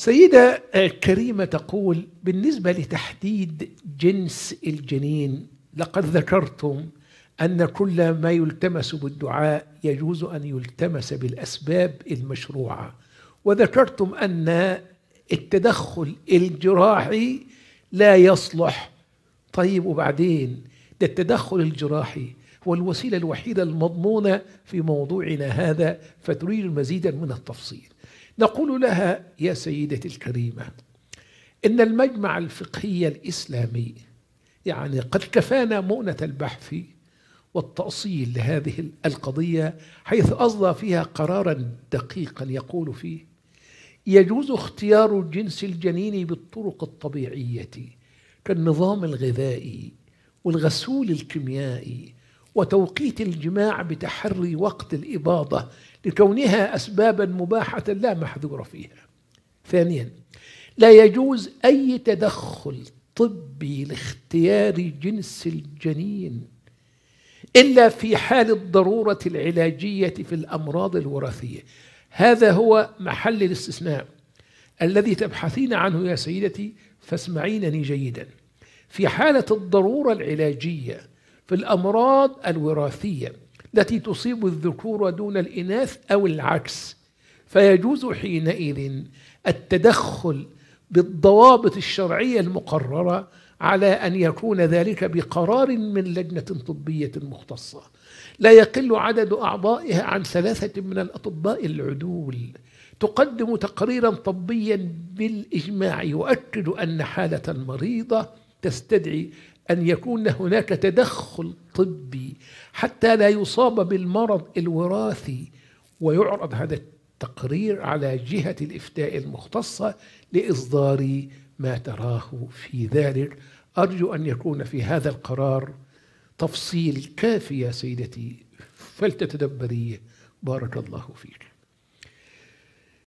سيدة كريمة تقول بالنسبة لتحديد جنس الجنين لقد ذكرتم أن كل ما يلتمس بالدعاء يجوز أن يلتمس بالأسباب المشروعة وذكرتم أن التدخل الجراحي لا يصلح طيب وبعدين ده التدخل الجراحي هو الوسيلة الوحيدة المضمونة في موضوعنا هذا فتريد مزيدا من التفصيل نقول لها يا سيدتي الكريمة إن المجمع الفقهي الإسلامي يعني قد كفانا مؤنة البحث والتأصيل لهذه القضية حيث أصدى فيها قرارا دقيقا يقول فيه يجوز اختيار جنس الجنين بالطرق الطبيعية كالنظام الغذائي والغسول الكيميائي وتوقيت الجماع بتحري وقت الإباضة لكونها أسبابا مباحة لا محذور فيها ثانيا لا يجوز أي تدخل طبي لاختيار جنس الجنين إلا في حال الضرورة العلاجية في الأمراض الوراثية هذا هو محل الاستثناء الذي تبحثين عنه يا سيدتي فاسمعينني جيدا في حالة الضرورة العلاجية في الأمراض الوراثية التي تصيب الذكور دون الإناث أو العكس فيجوز حينئذ التدخل بالضوابط الشرعية المقررة على أن يكون ذلك بقرار من لجنة طبية مختصة لا يقل عدد أعضائها عن ثلاثة من الأطباء العدول تقدم تقريرا طبيا بالإجماع يؤكد أن حالة المريضة تستدعي أن يكون هناك تدخل طبي حتى لا يصاب بالمرض الوراثي ويعرض هذا التقرير على جهة الإفتاء المختصة لإصدار ما تراه في ذلك أرجو أن يكون في هذا القرار تفصيل كافي يا سيدتي فلتتدبريه بارك الله فيك